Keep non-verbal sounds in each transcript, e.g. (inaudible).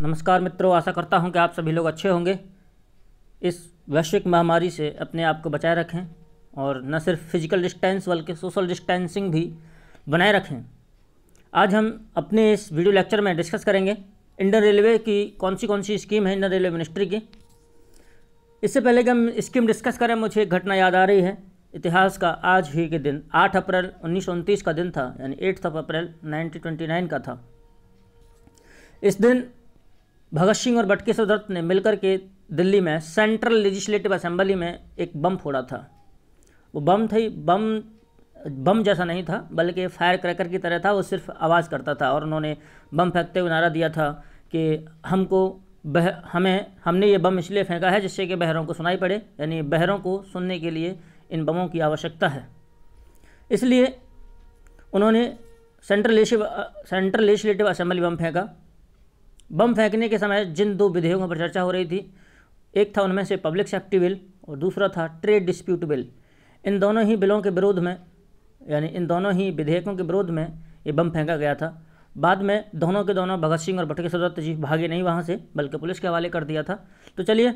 नमस्कार मित्रों आशा करता हूं कि आप सभी लोग अच्छे होंगे इस वैश्विक महामारी से अपने आप को बचाए रखें और न सिर्फ फिजिकल डिस्टेंस बल्कि सोशल डिस्टेंसिंग भी बनाए रखें आज हम अपने इस वीडियो लेक्चर में डिस्कस करेंगे इंडियन रेलवे की कौन सी कौन सी स्कीम है इंडियन रेलवे मिनिस्ट्री की इससे पहले कि हम स्कीम डिस्कस करें मुझे एक घटना याद आ रही है इतिहास का आज ही के दिन 8 अप्रैल उन्नीस का दिन था यानी एट्थ ऑफ अप्रैल 1929 का था इस दिन भगत सिंह और बटकेश्वर दत्त ने मिलकर के दिल्ली में सेंट्रल लेजिस्लेटिव असेंबली में एक बम फोड़ा था वो बम थी बम बम जैसा नहीं था बल्कि फायर क्रैकर की तरह था वो सिर्फ आवाज़ करता था और उन्होंने बम फेंकते हुए नारा दिया था कि हमको बह हमें हमने ये बम इसलिए फेंका है जिससे कि बहरों को सुनाई पड़े यानी बहरों को सुनने के लिए इन बमों की आवश्यकता है इसलिए उन्होंने central legislative central legislative assembly bomb फेंका बम फेंकने के समय जिन दो विधेयकों पर चर्चा हो रही थी एक था उनमें से पब्लिक सेफ्टी बिल और दूसरा था ट्रेड डिस्प्यूट बिल इन दोनों ही बिलों के विरोध में यानी इन दोनों ही विधेयकों के विरोध में ये बम फेंका गया था बाद में दोनों के दोनों भगत सिंह और भटकेश्वर दत्त जी भागे नहीं वहाँ से बल्कि पुलिस के हवाले कर दिया था तो चलिए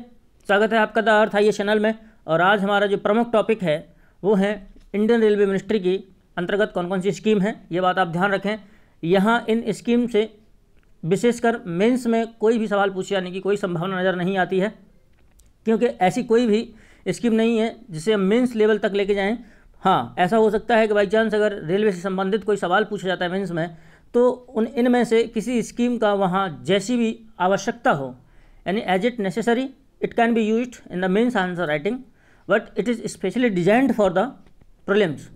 स्वागत है आपका द अर्थ आइए चैनल में और आज हमारा जो प्रमुख टॉपिक है वो है इंडियन रेलवे मिनिस्ट्री की अंतर्गत कौन कौन सी स्कीम है ये बात आप ध्यान रखें यहाँ इन स्कीम से विशेषकर मेंस में कोई भी सवाल पूछे जाने की कोई संभावना नज़र नहीं आती है क्योंकि ऐसी कोई भी स्कीम नहीं है जिसे हम मेंस लेवल तक लेके जाएं हाँ ऐसा हो सकता है कि बाई चांस अगर रेलवे से संबंधित कोई सवाल पूछा जाता है मेंस में तो उन इनमें से किसी स्कीम का वहाँ जैसी भी आवश्यकता हो यानी as it necessary it can be use in the mains answer writing but it is specially designed for the problems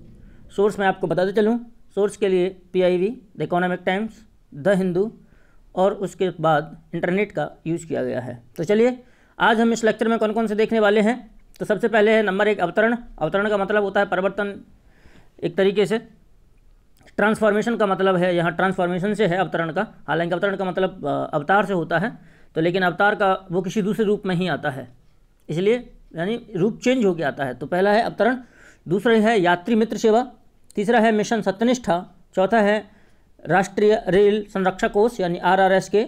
source मैं आपको बताते चलूँ सोर्स के लिए P I B the Economic Times the Hindu और उसके बाद इंटरनेट का यूज़ किया गया है तो चलिए आज हम इस लेक्चर में कौन कौन से देखने वाले हैं तो सबसे पहले है नंबर एक अवतरण अवतरण का मतलब होता है परिवर्तन एक तरीके से ट्रांसफॉर्मेशन का मतलब है यहाँ ट्रांसफॉर्मेशन से है अवतरण का हालांकि अवतरण का मतलब अवतार से होता है तो लेकिन अवतार का वो किसी दूसरे रूप में ही आता है इसलिए यानी रूप चेंज के आता है तो पहला है अवतरण दूसरा है यात्री मित्र सेवा तीसरा है मिशन सत्यनिष्ठा चौथा है राष्ट्रीय रेल संरक्षक कोष यानी आरआरएस के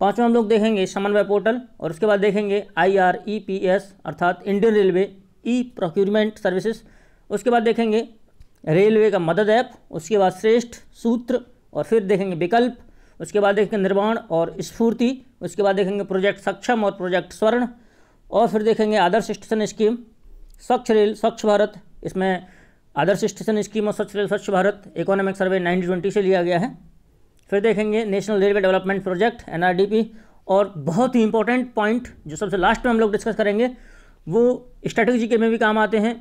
पाँचवा हम लोग देखेंगे समन्वय पोर्टल और उसके बाद देखेंगे आईआरईपीएस अर्थात Indian railway E procurement services उसके बाद देखेंगे रेलवे का मदद ऐप उसके बाद श्रेष्ठ सूत्र और फिर देखेंगे विकल्प उसके बाद देखेंगे निर्माण और स्फूर्ति उसके बाद देखेंगे प्रोजेक्ट सक्षम और प्रोजेक्ट स्वर्ण और फिर देखेंगे आदर्श स्टेशन स्कीम स्वच्छ रेल स्वच्छ भारत इसमें आदर्श स्टेशन स्कीम और स्वच्छ रेल स्वच्छ भारत इकोनॉमिक सर्वे 1920 से लिया गया है फिर देखेंगे नेशनल रेलवे डेवलपमेंट प्रोजेक्ट एन और बहुत ही इंपॉर्टेंट पॉइंट जो सबसे लास्ट में हम लोग डिस्कस करेंगे वो स्ट्रेटेजी के में भी काम आते हैं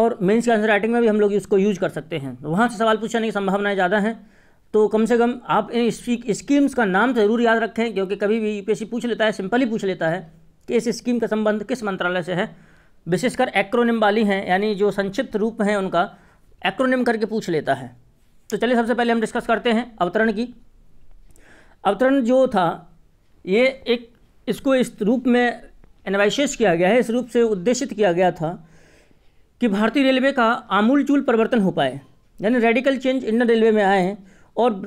और मेन्स के आंसर राइटिंग में भी हम लोग इसको यूज कर सकते हैं तो वहाँ से सवाल पूछने की संभावनाएँ ज़्यादा हैं तो कम से कम आप इन स्कीम्स का नाम ज़रूर याद रखें क्योंकि कभी भी यूपीएससी पूछ लेता है सिंपली पूछ लेता है कि इस स्कीम का संबंध किस मंत्रालय से है विशेषकर एक्रोनिम वाली हैं यानी जो संक्षिप्त रूप हैं उनका एक्रोनिम करके पूछ लेता है तो चलिए सबसे पहले हम डिस्कस करते हैं अवतरण की अवतरण जो था ये एक इसको इस रूप में एनालिसिस किया गया है इस रूप से उद्देशित किया गया था कि भारतीय रेलवे का आमूलचूल परिवर्तन हो पाए यानी रेडिकल चेंज इंडियन रेलवे में आए हैं और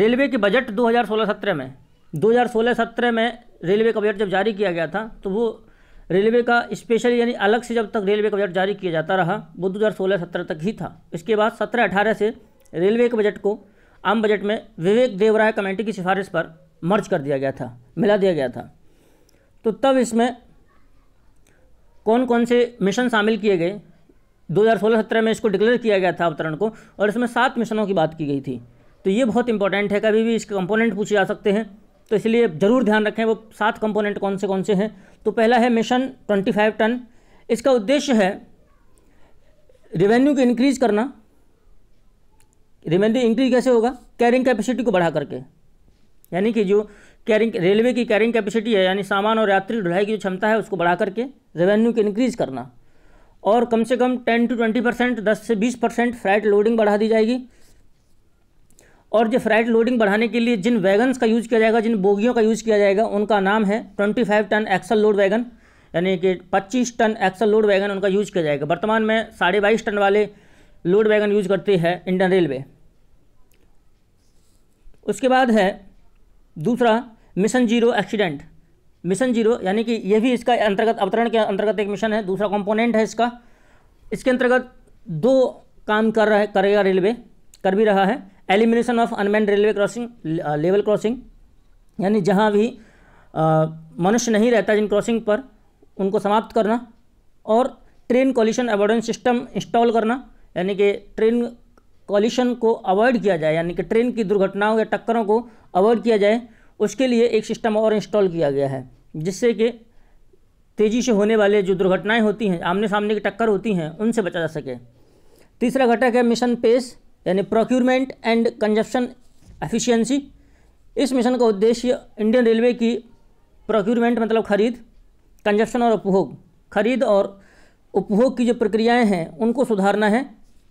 रेलवे के बजट 2016-17 में 2016-17 में रेलवे का बजट जब जारी किया गया था तो वो रेलवे का स्पेशल यानी अलग से जब तक रेलवे का बजट जारी किया जाता रहा वो दो हज़ार सोलह सत्रह तक ही था इसके बाद सत्रह अठारह से रेलवे के बजट को आम बजट में विवेक देवराय कमेटी की सिफारिश पर मर्ज कर दिया गया था मिला दिया गया था तो तब इसमें कौन कौन से मिशन शामिल किए गए 2016-17 में इसको डिक्लेयर किया गया था अवतरण को और इसमें सात मिशनों की बात की गई थी तो ये बहुत इंपॉर्टेंट है कभी भी इसके कंपोनेंट पूछे जा सकते हैं तो इसलिए ज़रूर ध्यान रखें वो सात कंपोनेंट कौन से कौन से हैं तो पहला है मिशन ट्वेंटी फाइव टन इसका उद्देश्य है रेवेन्यू को इंक्रीज़ करना रेवेन्यू इंक्रीज कैसे होगा कैरिंग कैपेसिटी को बढ़ा करके यानी कि जो कैरिंग रेलवे की कैरिंग कैपेसिटी है यानी सामान और यात्री ढुलाई की जो क्षमता है उसको बढ़ा करके रेवेन्यू को इंक्रीज़ करना और कम से कम टेन टू ट्वेंटी परसेंट दस से बीस परसेंट फ्लाइट लोडिंग बढ़ा दी जाएगी और जो फ्राइट लोडिंग बढ़ाने के लिए जिन वैगन्स का यूज़ किया जाएगा जिन बोगियों का यूज़ किया जाएगा उनका नाम है twenty five ton axle load wagon यानी कि पच्चीस टन एक्सल लोड वैगन उनका यूज़ किया जाएगा वर्तमान में साढ़े बाईस टन वाले लोड वैगन यूज करते हैं इंडियन रेलवे उसके बाद है दूसरा mission zero accident mission zero यानी कि यह भी इसका अंतर्गत अवतरण के अंतर्गत एक मिशन है दूसरा कॉम्पोनेंट है इसका इसके अंतर्गत दो काम कर रहा है करेगा रेलवे कर भी रहा है elimination of unmanned railway crossing level crossing यानी जहाँ भी uh, मनुष्य नहीं रहता जिन क्रॉसिंग पर उनको समाप्त करना और train collision avoidance system install करना यानी कि ट्रेन कॉलिशन को अवॉइड किया जाए यानी कि ट्रेन की दुर्घटनाओं या टक्करों को अवॉइड किया जाए उसके लिए एक सिस्टम और इंस्टॉल किया गया है जिससे कि तेज़ी से होने वाले जो दुर्घटनाएं होती हैं आमने सामने की टक्कर होती हैं उनसे बचा जा सके तीसरा घटक है मिशन पेस यानी प्रोक्यूरमेंट एंड कंजप्शन एफिशिएंसी इस मिशन का उद्देश्य इंडियन रेलवे की प्रोक्यूरमेंट मतलब खरीद कंजप्शन और उपभोग खरीद और उपभोग की जो प्रक्रियाएं हैं उनको सुधारना है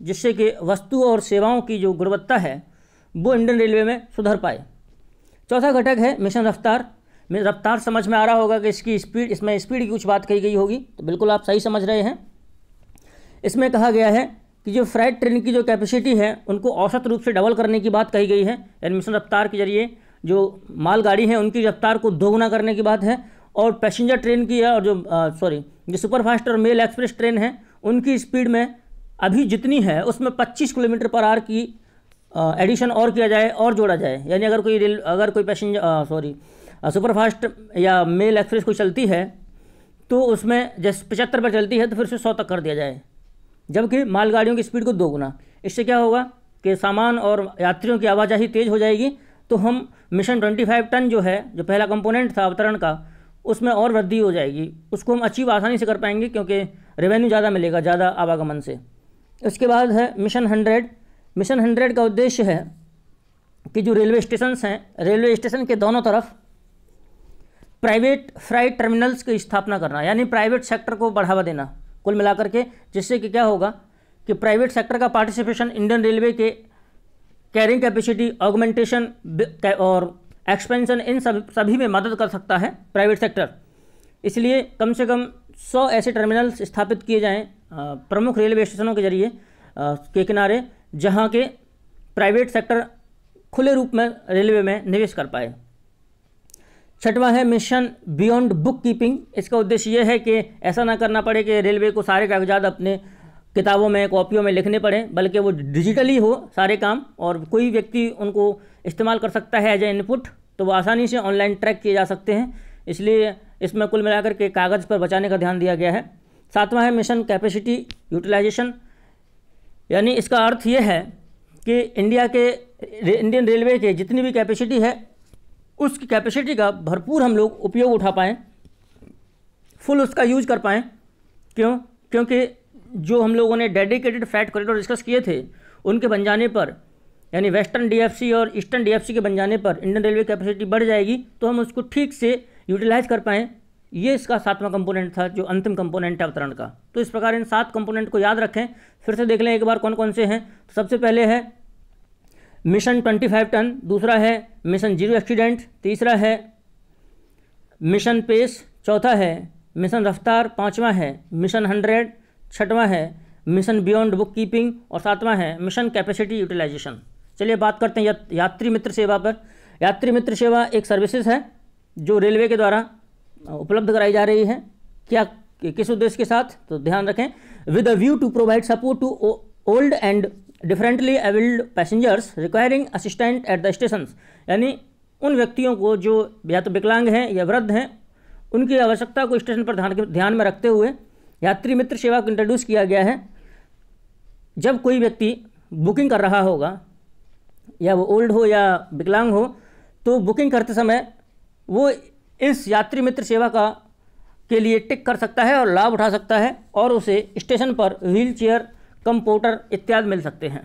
जिससे कि वस्तु और सेवाओं की जो गुणवत्ता है वो इंडियन रेलवे में सुधर पाए चौथा घटक है मिशन रफ्तार मिशन रफ्तार समझ में आ रहा होगा कि इसकी स्पीड इसमें स्पीड की कुछ बात कही गई होगी तो बिल्कुल आप सही समझ रहे हैं इसमें कहा गया है कि जो फ्राइट ट्रेन की जो कैपेसिटी है उनको औसत रूप से डबल करने की बात कही गई है एडमिशन रफ्तार के जरिए जो मालगाड़ी है उनकी रफ्तार को दोगुना करने की बात है और पैसेंजर ट्रेन की है और जो सॉरी जो सुपरफास्ट और मेल एक्सप्रेस ट्रेन है उनकी स्पीड में अभी जितनी है उसमें 25 किलोमीटर पर आर की एडिशन और किया जाए और जोड़ा जाए यानी अगर कोई रेल अगर कोई पैसेंजर सॉरी सुपरफास्ट या मेल एक्सप्रेस कोई चलती है तो उसमें जैसे पचहत्तर पर चलती है तो फिर उसे सौ तक कर दिया जाए जबकि मालगाड़ियों की स्पीड को दोगुना इससे क्या होगा कि सामान और यात्रियों की आवाजाही तेज़ हो जाएगी तो हम मिशन 25 टन जो है जो पहला कंपोनेंट था अवतरण का उसमें और वृद्धि हो जाएगी उसको हम अचीव आसानी से कर पाएंगे क्योंकि रेवेन्यू ज़्यादा मिलेगा ज़्यादा आवागमन से उसके बाद है मिशन हंड्रेड मिशन हंड्रेड का उद्देश्य है कि जो रेलवे स्टेशन हैं रेलवे स्टेशन के दोनों तरफ प्राइवेट फ्राइट टर्मिनल्स की स्थापना करना यानी प्राइवेट सेक्टर को बढ़ावा देना कुल मिलाकर के जिससे कि क्या होगा कि प्राइवेट सेक्टर का पार्टिसिपेशन इंडियन रेलवे के कैरिंग कैपेसिटी ऑगमेंटेशन और एक्सपेंशन इन सब सभी में मदद कर सकता है प्राइवेट सेक्टर इसलिए कम से कम 100 ऐसे टर्मिनल्स स्थापित किए जाएं प्रमुख रेलवे स्टेशनों के जरिए के किनारे जहां के प्राइवेट सेक्टर खुले रूप में रेलवे में निवेश कर पाए छठवां है मिशन बियॉन्ड बुक कीपिंग इसका उद्देश्य यह है कि ऐसा ना करना पड़े कि रेलवे को सारे कागजात अपने किताबों में कॉपियों में लिखने पड़े बल्कि वो डिजिटली हो सारे काम और कोई व्यक्ति उनको इस्तेमाल कर सकता है एज ए इनपुट तो वो आसानी से ऑनलाइन ट्रैक किए जा सकते हैं इसलिए इसमें कुल मिलाकर के कागज़ पर बचाने का ध्यान दिया गया है सातवां है मिशन कैपेसिटी यूटिलाइजेशन यानी इसका अर्थ ये है कि इंडिया के इंडियन रेलवे के जितनी भी कैपेसिटी है उसकी कैपेसिटी का भरपूर हम लोग उपयोग उठा पाएँ फुल उसका यूज कर पाएँ क्यों क्योंकि जो हम लोगों ने डेडिकेटेड फ्लाइट कॉरिडोर डिस्कस किए थे उनके बन जाने पर यानी वेस्टर्न डीएफसी और ईस्टर्न डीएफसी के बन जाने पर इंडियन रेलवे कैपेसिटी बढ़ जाएगी तो हम उसको ठीक से यूटिलाइज कर पाएँ ये इसका सातवां कंपोनेंट था जो अंतिम कंपोनेंट है अवतरण का तो इस प्रकार इन सात कंपोनेंट को याद रखें फिर से देख लें एक बार कौन कौन से हैं सबसे पहले है मिशन ट्वेंटी फाइव टन दूसरा है मिशन जीरो एक्सीडेंट तीसरा है मिशन पेस चौथा है मिशन रफ्तार पाँचवा है मिशन हंड्रेड छठवा है मिशन बियॉन्ड बुक कीपिंग और सातवां है मिशन कैपेसिटी यूटिलाइजेशन चलिए बात करते हैं या, यात्री मित्र सेवा पर यात्री मित्र सेवा एक सर्विसेज है जो रेलवे के द्वारा उपलब्ध कराई जा रही है क्या किस उद्देश्य के साथ तो ध्यान रखें with a view to provide support to old and differently abled passengers requiring assistant at the station यानी उन व्यक्तियों को जो या तो विकलांग हैं या वृद्ध हैं उनकी आवश्यकता को स्टेशन पर ध्यान ध्यान में रखते हुए यात्री मित्र सेवा को इंट्रोड्यूस किया गया है जब कोई व्यक्ति बुकिंग कर रहा होगा या वो ओल्ड हो या विकलांग हो तो बुकिंग करते समय वो इस यात्री मित्र सेवा का के लिए टिक कर सकता है और लाभ उठा सकता है और उसे स्टेशन पर व्हील चेयर कंपोटर इत्यादि मिल सकते हैं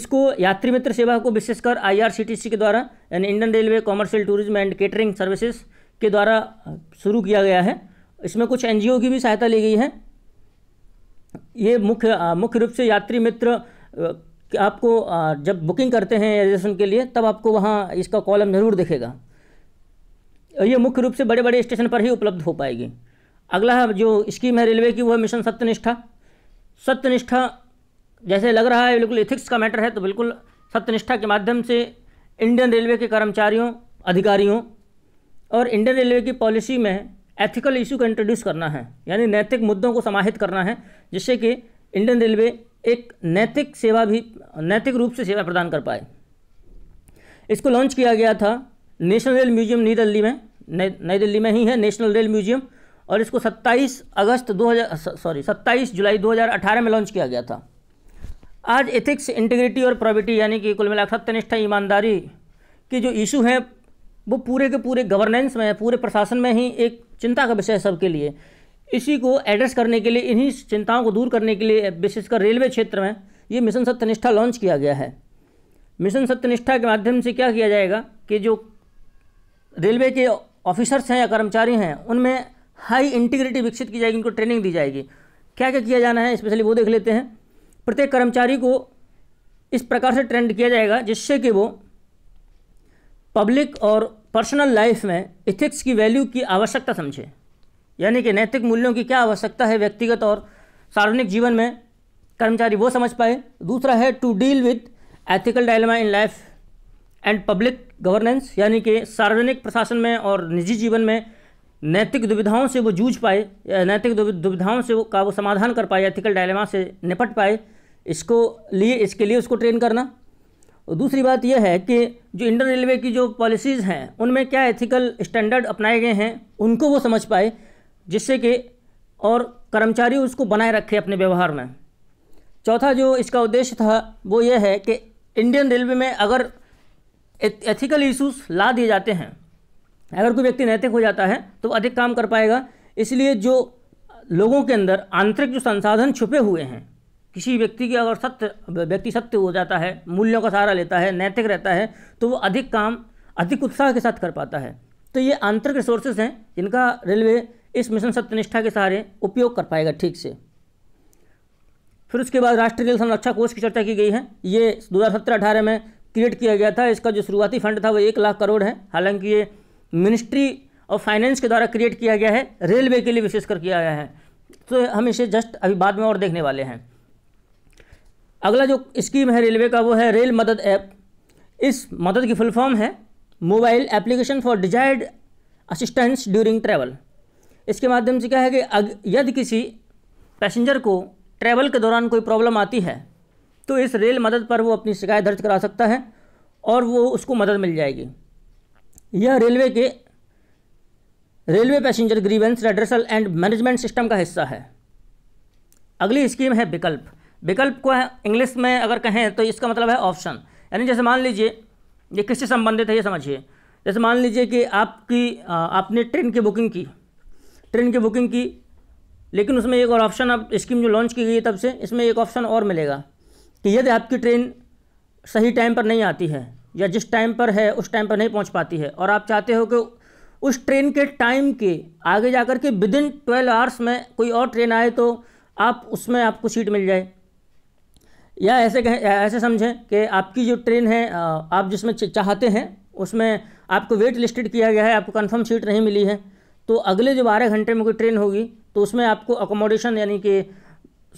इसको यात्री मित्र सेवा को विशेषकर आईआरसीटीसी के द्वारा यानी Indian railway commercial tourism and catering services के द्वारा शुरू किया गया है इसमें कुछ एनजीओ की भी सहायता ली गई है ये मुख्य मुख्य रूप से यात्री मित्र आपको जब बुकिंग करते हैं रिजर्वेशन के लिए तब आपको वहाँ इसका कॉलम ज़रूर दिखेगा ये मुख्य रूप से बड़े बड़े स्टेशन पर ही उपलब्ध हो पाएगी अगला जो स्कीम है रेलवे की है मिशन सत्यनिष्ठा सत्यनिष्ठा जैसे लग रहा है बिल्कुल इथिक्स का मैटर है तो बिल्कुल सत्यनिष्ठा के माध्यम से इंडियन रेलवे के कर्मचारियों अधिकारियों और इंडियन रेलवे की पॉलिसी में एथिकल इशू को इंट्रोड्यूस करना है यानी नैतिक मुद्दों को समाहित करना है जिससे कि इंडियन रेलवे एक नैतिक सेवा भी नैतिक रूप से सेवा प्रदान कर पाए इसको लॉन्च किया गया था नेशनल रेल म्यूजियम नई दिल्ली में नई दिल्ली में ही है नेशनल रेल म्यूजियम और इसको 27 अगस्त 2000 सॉरी 27 जुलाई 2018 में लॉन्च किया गया था आज एथिक्स इंटीग्रिटी और प्रॉबिटी यानी कि कुल मिलाकर सत्यनिष्ठा ईमानदारी के जो इशू हैं वो पूरे के पूरे गवर्नेंस में पूरे प्रशासन में ही एक चिंता का विषय है सबके लिए इसी को एड्रेस करने के लिए इन्हीं चिंताओं को दूर करने के लिए विशेषकर रेलवे क्षेत्र में ये मिशन सत्यनिष्ठा लॉन्च किया गया है मिशन सत्यनिष्ठा के माध्यम से क्या किया जाएगा कि जो रेलवे के ऑफिसर्स हैं या कर्मचारी हैं उनमें हाई इंटीग्रिटी विकसित की जाएगी उनको ट्रेनिंग दी जाएगी क्या क्या किया जाना है स्पेशली वो देख लेते हैं प्रत्येक कर्मचारी को इस प्रकार से ट्रेंड किया जाएगा जिससे कि वो पब्लिक और पर्सनल लाइफ में इथिक्स की वैल्यू की आवश्यकता समझे यानी कि नैतिक मूल्यों की क्या आवश्यकता है व्यक्तिगत और सार्वजनिक जीवन में कर्मचारी वो समझ पाए दूसरा है to deal with ethical dilemma in life and public governance यानी कि सार्वजनिक प्रशासन में और निजी जीवन में नैतिक दुविधाओं से वो जूझ पाए नैतिक दुविधाओं से वो का वो समाधान कर पाए एथिकल डायलेमा से निपट पाए इसको लिए इसके लिए उसको ट्रेन करना और दूसरी बात यह है कि जो इंडियन रेलवे की जो पॉलिसीज़ हैं उनमें क्या एथिकल स्टैंडर्ड अपनाए गए हैं उनको वो समझ पाए जिससे कि और कर्मचारी उसको बनाए रखे अपने व्यवहार में चौथा जो इसका उद्देश्य था वो ये है कि इंडियन रेलवे में अगर एथिकल इश्यूज ला दिए जाते हैं अगर कोई व्यक्ति नैतिक हो जाता है तो अधिक काम कर पाएगा इसलिए जो लोगों के अंदर आंतरिक जो संसाधन छुपे हुए हैं किसी व्यक्ति की अगर सत्य व्यक्ति सत्य हो जाता है मूल्यों का सहारा लेता है नैतिक रहता है तो वो अधिक काम अधिक उत्साह के साथ कर पाता है तो ये आंतरिक रिसोर्सेज हैं जिनका रेलवे इस मिशन सत्यनिष्ठा के सहारे उपयोग कर पाएगा ठीक से फिर उसके बाद राष्ट्रीय रेल संरक्षा कोष की चर्चा की गई है ये दो हज़ार में क्रिएट किया गया था इसका जो शुरुआती फंड था वो एक लाख करोड़ है हालांकि ये मिनिस्ट्री ऑफ फाइनेंस के द्वारा क्रिएट किया गया है रेलवे के लिए विशेषकर किया गया है तो हम इसे जस्ट अभी बाद में और देखने वाले हैं अगला जो स्कीम है रेलवे का वो है रेल मदद ऐप इस मदद की फुल फॉर्म है mobile application for desired assistance during travel इसके माध्यम से क्या है कि यदि किसी पैसेंजर को ट्रैवल के दौरान कोई प्रॉब्लम आती है तो इस रेल मदद पर वो अपनी शिकायत दर्ज करा सकता है और वो उसको मदद मिल जाएगी यह रेलवे के railway passenger grievance redressal and management system का हिस्सा है अगली स्कीम है विकल्प विकल्प को है इंग्लिश में अगर कहें तो इसका मतलब है ऑप्शन यानी जैसे मान लीजिए ये किससे संबंधित है ये समझिए जैसे मान लीजिए कि आपकी आ, आपने ट्रेन की बुकिंग की ट्रेन की बुकिंग की लेकिन उसमें एक और ऑप्शन अब स्कीम जो लॉन्च की गई है तब से इसमें एक ऑप्शन और मिलेगा कि यदि आपकी ट्रेन सही टाइम पर नहीं आती है या जिस टाइम पर है उस टाइम पर नहीं पहुंच पाती है और आप चाहते हो कि उस ट्रेन के टाइम के आगे जाकर के विद इन ट्वेल्व आवर्स में कोई और ट्रेन आए तो आप उसमें आपको सीट मिल जाए या ऐसे कहें ऐसे समझें कि आपकी जो ट्रेन है आप जिसमें चाहते हैं उसमें आपको वेट लिस्टेड किया गया है आपको कंफर्म सीट नहीं मिली है तो अगले जो बारह घंटे में कोई ट्रेन होगी तो उसमें आपको अकोमोडेशन यानी कि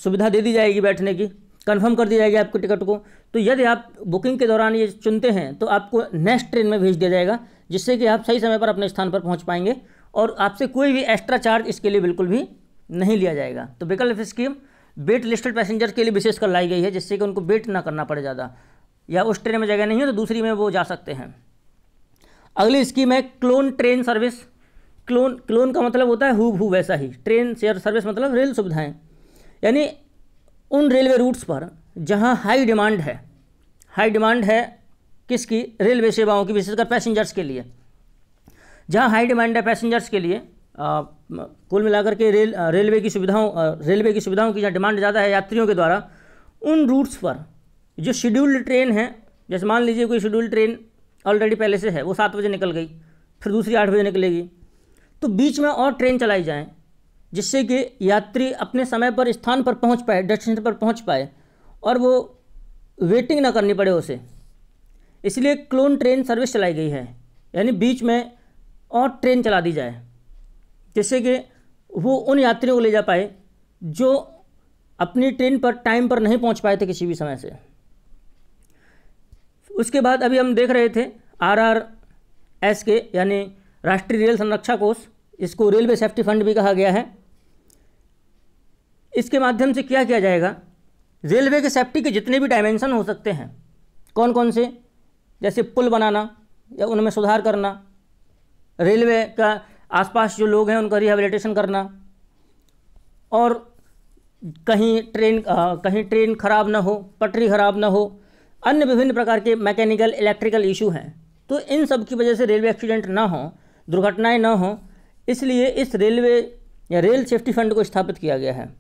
सुविधा दे दी जाएगी बैठने की कंफर्म कर दी जाएगी आपके टिकट को तो यदि आप बुकिंग के दौरान ये चुनते हैं तो आपको नेक्स्ट ट्रेन में भेज दिया जाएगा जिससे कि आप सही समय पर अपने स्थान पर पहुंच पाएंगे और आपसे कोई भी एक्स्ट्रा चार्ज इसके लिए बिल्कुल भी नहीं लिया जाएगा तो विकल्प स्कीम वेट लिस्टेड पैसेंजर के लिए विशेषकर लाई गई है जिससे कि उनको वेट ना करना पड़े ज़्यादा या उस ट्रेन में जगह नहीं हो तो दूसरी में वो जा सकते हैं अगली स्कीम है clone train service clone clone का मतलब होता है हु वैसा ही ट्रेन शेयर सर्विस मतलब रेल सुविधाएँ यानी उन रेलवे रूट्स पर जहाँ हाई डिमांड है हाई डिमांड है किसकी रेलवे सेवाओं की विशेषकर पैसेंजर्स के लिए जहाँ हाई डिमांड है पैसेंजर्स के लिए कुल मिलाकर के रेल रेलवे की सुविधाओं रेलवे की सुविधाओं की जहाँ डिमांड ज़्यादा है यात्रियों के द्वारा उन रूट्स पर जो शेड्यूल्ड ट्रेन है जैसे मान लीजिए कोई शेड्यूल्ड ट्रेन ऑलरेडी पहले से है वो सात बजे निकल गई फिर दूसरी आठ बजे निकलेगी तो बीच में और ट्रेन चलाई जाएँ जिससे कि यात्री अपने समय पर स्थान पर पहुँच पाए डेस्टिनेशन पर पहुँच पाए और वो वेटिंग ना करनी पड़े उसे इसलिए क्लोन ट्रेन सर्विस चलाई गई है यानी बीच में और ट्रेन चला दी जाए जिससे कि वो उन यात्रियों को ले जा पाए जो अपनी ट्रेन पर टाइम पर नहीं पहुंच पाए थे किसी भी समय से उसके बाद अभी हम देख रहे थे आर आर एस के यानी राष्ट्रीय रेल संरक्षा कोष इसको रेलवे सेफ्टी फंड भी कहा गया है इसके माध्यम से क्या किया जाएगा रेलवे के सेफ्टी के जितने भी डायमेंशन हो सकते हैं कौन कौन से जैसे पुल बनाना या उनमें सुधार करना रेलवे का आसपास जो लोग हैं उनका रिहेबिलिटेशन करना और कहीं ट्रेन आ, कहीं ट्रेन खराब ना हो पटरी खराब ना हो अन्य विभिन्न प्रकार के मैकेनिकल इलेक्ट्रिकल इशू हैं तो इन सब की वजह से रेलवे एक्सीडेंट ना हो दुर्घटनाएं ना हो इसलिए इस रेलवे या रेल सेफ्टी फंड को स्थापित किया गया है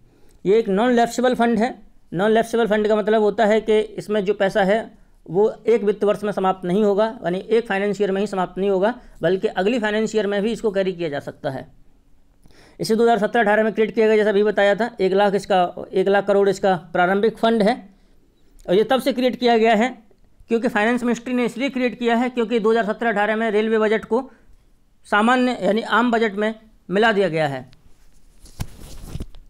ये एक नॉन लैप्सेबल फंड है नॉन लेप्सिबल फंड का मतलब होता है कि इसमें जो पैसा है वो एक वित्त वर्ष में समाप्त नहीं होगा यानी एक फाइनेंस ईयर में ही समाप्त नहीं होगा बल्कि अगली फाइनेंस ईयर में भी इसको कैरी किया जा सकता है इसे 2017-18 में क्रिएट किया गया जैसा अभी बताया था एक लाख इसका एक लाख करोड़ इसका प्रारंभिक फंड है और ये तब से क्रिएट किया गया है क्योंकि फाइनेंस मिनिस्ट्री ने इसलिए क्रिएट किया है क्योंकि 2017-18 में रेलवे बजट को सामान्य यानी आम बजट में मिला दिया गया है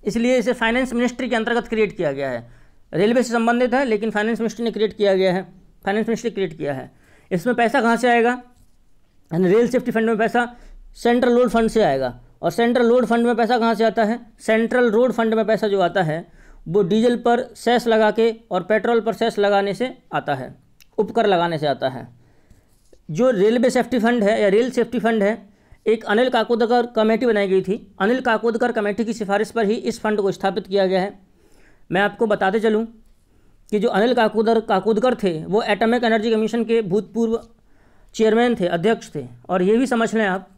इसलिए इसे फाइनेंस मिनिस्ट्री के अंतर्गत क्रिएट किया गया है रेलवे से संबंधित है लेकिन फाइनेंस मिनिस्ट्री ने क्रिएट किया गया है फाइनेंस मिनिस्ट्री क्रिएट किया है इसमें पैसा कहाँ से आएगा यानी रेल सेफ्टी फंड में पैसा सेंट्रल रोड फंड से आएगा और सेंट्रल रोड फंड में पैसा कहाँ से आता है सेंट्रल रोड फंड में पैसा जो आता है वो डीजल पर सेस लगा के और पेट्रोल पर सेस लगाने से आता है उपकर लगाने से आता है जो रेलवे सेफ्टी फंड है या रेल सेफ्टी फंड है एक अनिल काकोदकर कमेटी बनाई गई थी अनिल काकोदकर कमेटी की सिफारिश पर ही इस फंड को स्थापित किया गया है मैं आपको बताते चलूँ कि जो अनिल काकोदर काकोदकर थे वो एटॉमिक एनर्जी कमीशन के भूतपूर्व चेयरमैन थे अध्यक्ष थे और ये भी समझ लें आप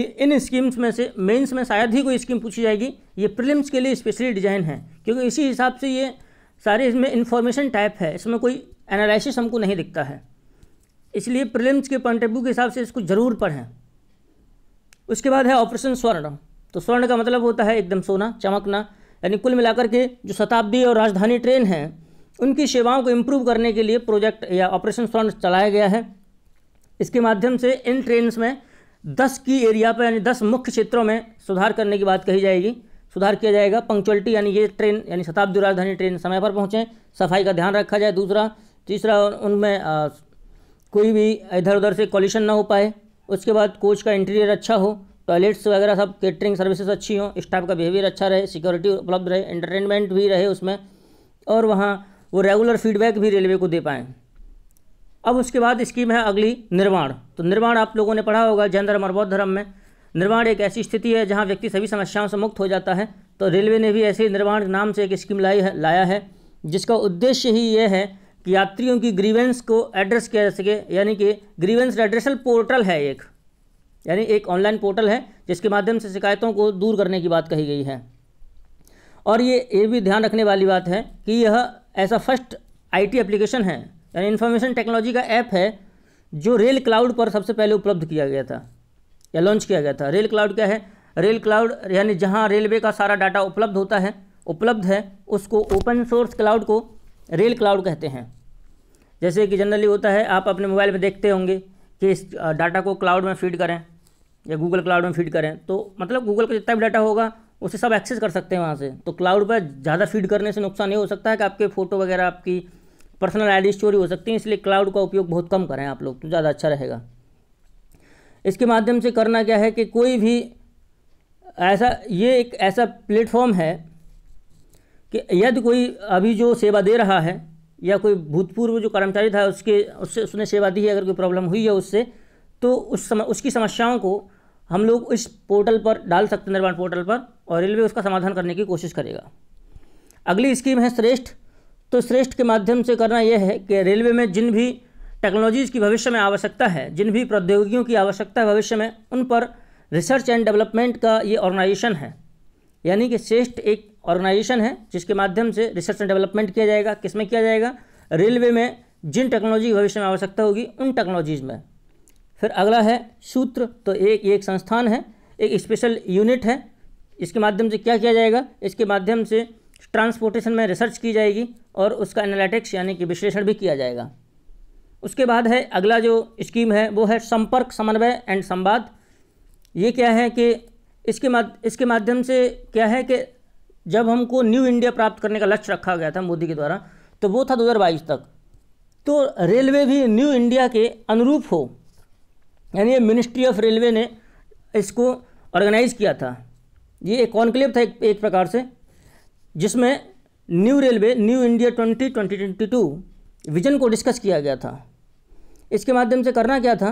कि इन स्कीम्स में से मेंस में शायद ही कोई स्कीम पूछी जाएगी ये प्रिलिम्स के लिए स्पेशली डिजाइन है क्योंकि इसी हिसाब से ये सारे इसमें इन्फॉर्मेशन टाइप है इसमें कोई एनालिसिस हमको नहीं दिखता है इसलिए प्रिलिम्स के पॉइंट ऑफ व्यू के हिसाब से इसको ज़रूर पढ़ें उसके बाद है ऑपरेशन स्वर्ण तो स्वर्ण का मतलब होता है एकदम सोना चमकना यानी कुल मिलाकर के जो शताब्दी और राजधानी ट्रेन है उनकी सेवाओं को इम्प्रूव करने के लिए प्रोजेक्ट या ऑपरेशन स्वर्ण चलाया गया है इसके माध्यम से इन ट्रेन में दस की एरिया पर यानी दस मुख्य क्षेत्रों में सुधार करने की बात कही जाएगी सुधार किया जाएगा पंक्चुअलिटी यानी ये ट्रेन यानी शताब्दी राजधानी ट्रेन समय पर पहुँचें सफाई का ध्यान रखा जाए दूसरा तीसरा उनमें कोई भी इधर उधर से कॉल्यूशन ना हो पाए उसके बाद कोच का इंटीरियर अच्छा हो टॉयलेट्स वगैरह सब कैटरिंग सर्विसेज अच्छी हों स्टाफ का बिहेवियर अच्छा रहे सिक्योरिटी उपलब्ध रहे एंटरटेनमेंट भी रहे उसमें और वहाँ वो रेगुलर फीडबैक भी रेलवे को दे पाएँ अब उसके बाद स्कीम है अगली निर्माण तो निर्माण आप लोगों ने पढ़ा होगा जैन धर्म और बौद्ध धर्म में निर्माण एक ऐसी स्थिति है जहाँ व्यक्ति सभी समस्याओं से मुक्त हो जाता है तो रेलवे ने भी ऐसे निर्माण नाम से एक स्कीम लाई है लाया है जिसका उद्देश्य ही यह है कि यात्रियों की ग्रीवेंस को एड्रेस किया जा सके यानी कि ग्रीवेंस एड्रेसल पोर्टल है एक यानी एक ऑनलाइन पोर्टल है जिसके माध्यम से शिकायतों को दूर करने की बात कही गई है और ये ये भी ध्यान रखने वाली बात है कि यह ऐसा फर्स्ट आईटी एप्लीकेशन है यानी इन्फॉर्मेशन टेक्नोलॉजी का ऐप है जो रेल क्लाउड पर सबसे पहले उपलब्ध किया गया था या लॉन्च किया गया था रेल क्लाउड क्या है रेल क्लाउड यानी जहाँ रेलवे का सारा डाटा उपलब्ध होता है उपलब्ध है उसको ओपन सोर्स क्लाउड को रेल क्लाउड कहते हैं जैसे कि जनरली होता है आप अपने मोबाइल में देखते होंगे कि इस डाटा को क्लाउड में फीड करें या गूगल क्लाउड में फीड करें तो मतलब गूगल का जितना भी डाटा होगा उसे सब एक्सेस कर सकते हैं वहाँ से तो क्लाउड पर ज़्यादा फीड करने से नुकसान ये हो सकता है कि आपके फ़ोटो वगैरह आपकी पर्सनल डी चोरी हो सकती है इसलिए क्लाउड का उपयोग बहुत कम करें आप लोग तो ज़्यादा अच्छा रहेगा इसके माध्यम से करना क्या है कि कोई भी ऐसा ये एक ऐसा प्लेटफॉर्म है कि यदि कोई अभी जो सेवा दे रहा है या कोई भूतपूर्व जो कर्मचारी था उसके उससे उसने सेवा दी है अगर कोई प्रॉब्लम हुई है उससे तो उस समय उसकी समस्याओं को हम लोग इस पोर्टल पर डाल सकते हैं निर्माण पोर्टल पर और रेलवे उसका समाधान करने की कोशिश करेगा अगली स्कीम है श्रेष्ठ तो श्रेष्ठ के माध्यम से करना यह है कि रेलवे में जिन भी टेक्नोलॉजीज़ की भविष्य में आवश्यकता है जिन भी प्रौद्योगिकियों की आवश्यकता है भविष्य में उन पर रिसर्च एंड डेवलपमेंट का ये ऑर्गेनाइजेशन है यानी कि श्रेष्ठ एक ऑर्गेनाइजेशन है जिसके माध्यम से रिसर्च एंड डेवलपमेंट किया जाएगा किस में किया जाएगा रेलवे में जिन टेक्नोलॉजी भविष्य में आवश्यकता होगी उन टेक्नोलॉजीज़ में फिर अगला है सूत्र तो एक एक संस्थान है एक स्पेशल यूनिट है इसके माध्यम से क्या किया जाएगा इसके माध्यम से ट्रांसपोर्टेशन में रिसर्च की जाएगी और उसका एनालिटिक्स यानी कि विश्लेषण भी किया जाएगा उसके बाद है अगला जो स्कीम है वो है संपर्क समन्वय एंड संवाद ये क्या है कि इसके इसके माध्यम से क्या है कि जब हमको न्यू इंडिया प्राप्त करने का लक्ष्य रखा गया था मोदी के द्वारा तो वो था दो तक तो रेलवे भी न्यू इंडिया के अनुरूप हो यानी मिनिस्ट्री ऑफ रेलवे ने इसको ऑर्गेनाइज किया था ये एक कॉन्क्लेव था एक, एक प्रकार से जिसमें new railway new India twenty twenty twenty two vision को डिस्कस किया गया था इसके माध्यम से करना क्या था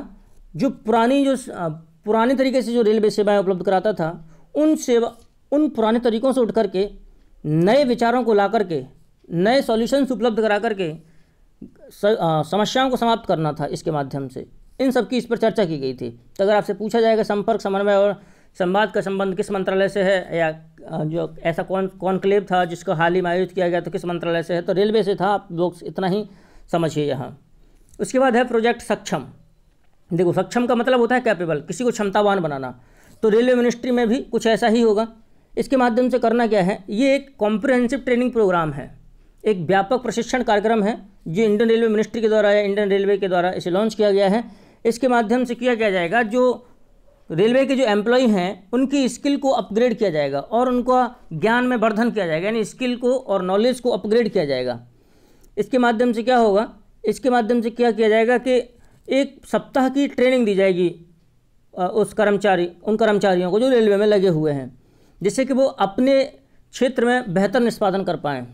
जो पुरानी जो पुराने तरीके से जो रेलवे सेवाएं उपलब्ध कराता था उन सेवा उन पुराने तरीक़ों से उठ करके नए विचारों को ला करके नए सॉल्यूशंस उपलब्ध करा करके समस्याओं को समाप्त करना था इसके माध्यम से इन सब की इस पर चर्चा की गई थी तो अगर आपसे पूछा जाएगा संपर्क समन्वय और संवाद का संबंध किस मंत्रालय से है या जो ऐसा कौन कॉन्क्लेव था जिसको हाल ही में आयोजित किया गया तो किस मंत्रालय से है तो रेलवे से था आप लोग इतना ही समझिए यहाँ उसके बाद है प्रोजेक्ट सक्षम देखो सक्षम का मतलब होता है कैपेबल किसी को क्षमतावान बनाना तो रेलवे मिनिस्ट्री में भी कुछ ऐसा ही होगा इसके माध्यम से करना क्या है ये एक कॉम्प्रिहेंसिव ट्रेनिंग प्रोग्राम है एक व्यापक प्रशिक्षण कार्यक्रम है जो इंडियन रेलवे मिनिस्ट्री के द्वारा या इंडियन रेलवे के द्वारा इसे लॉन्च किया गया है इसके माध्यम से किया क्या जाएगा जो रेलवे के जो एम्प्लॉय हैं उनकी स्किल को अपग्रेड किया जाएगा और उनका ज्ञान में वर्धन किया जाएगा यानी स्किल को और नॉलेज को अपग्रेड किया जाएगा इसके माध्यम से क्या होगा इसके माध्यम से क्या किया जाएगा कि एक सप्ताह की ट्रेनिंग दी जाएगी उस कर्मचारी उन कर्मचारियों को जो रेलवे में लगे हुए हैं जिससे कि वो अपने क्षेत्र में बेहतर निष्पादन कर पाएँ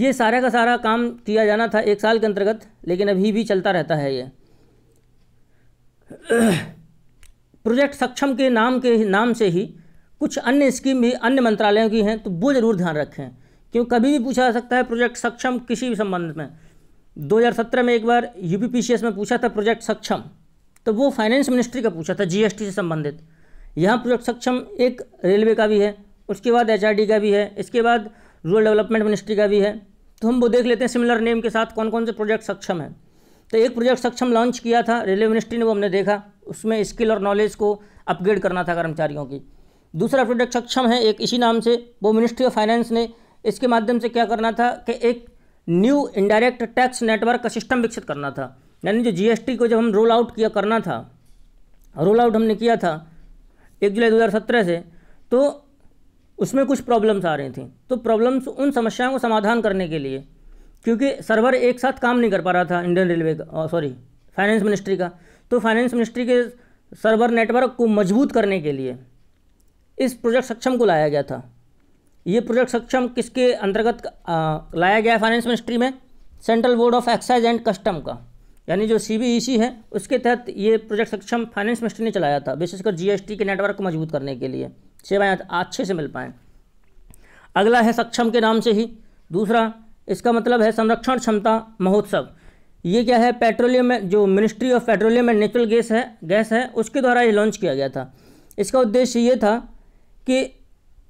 ये सारे का सारा काम किया जाना था एक साल के अंतर्गत लेकिन अभी भी चलता रहता है ये प्रोजेक्ट सक्षम के नाम के नाम से ही कुछ अन्य स्कीम भी अन्य मंत्रालयों की हैं तो वो ज़रूर ध्यान रखें क्यों कभी भी पूछा जा सकता है प्रोजेक्ट सक्षम किसी भी संबंध में 2017 में एक बार यू में पूछा था प्रोजेक्ट सक्षम तो वो फाइनेंस मिनिस्ट्री का पूछा था जीएसटी से संबंधित यहाँ प्रोजेक्ट सक्षम एक रेलवे का भी है उसके बाद एच का भी है इसके बाद रूरल डेवलपमेंट मिनिस्ट्री का भी है तो हम वो देख लेते हैं सिमिलर नेम के साथ कौन कौन से प्रोजेक्ट सक्षम है तो एक प्रोजेक्ट सक्षम लॉन्च किया था रेलवे मिनिस्ट्री ने वो हमने देखा उसमें स्किल और नॉलेज को अपग्रेड करना था कर्मचारियों की दूसरा प्रोजेक्ट सक्षम है एक इसी नाम से वो मिनिस्ट्री ऑफ फाइनेंस ने इसके माध्यम से क्या करना था कि एक न्यू इनडायरेक्ट टैक्स नेटवर्क का सिस्टम विकसित करना था यानी जो जीएसटी को जब हम रोल आउट किया करना था रोल आउट हमने किया था एक जुलाई 2017 से तो उसमें कुछ प्रॉब्लम्स आ रही थी तो प्रॉब्लम्स उन समस्याओं को समाधान करने के लिए क्योंकि सर्वर एक साथ काम नहीं कर पा रहा था इंडियन रेलवे का सॉरी फाइनेंस मिनिस्ट्री का तो फाइनेंस मिनिस्ट्री के सर्वर नेटवर्क को मजबूत करने के लिए इस प्रोजेक्ट सक्षम को लाया गया था ये प्रोजेक्ट सक्षम किसके अंतर्गत लाया गया फाइनेंस मिनिस्ट्री में central board of excise and custom का यानी जो सी e है उसके तहत ये प्रोजेक्ट सक्षम फाइनेंस मिनिस्ट्री ने चलाया था विशेषकर जी के नेटवर्क को मजबूत करने के लिए सेवाएँ अच्छे से मिल पाएँ अगला है सक्षम के नाम से ही दूसरा इसका मतलब है संरक्षण क्षमता महोत्सव ये क्या है पेट्रोलियम में जो ministry of petroleum and natural gas है गैस है उसके द्वारा ये लॉन्च किया गया था इसका उद्देश्य ये था कि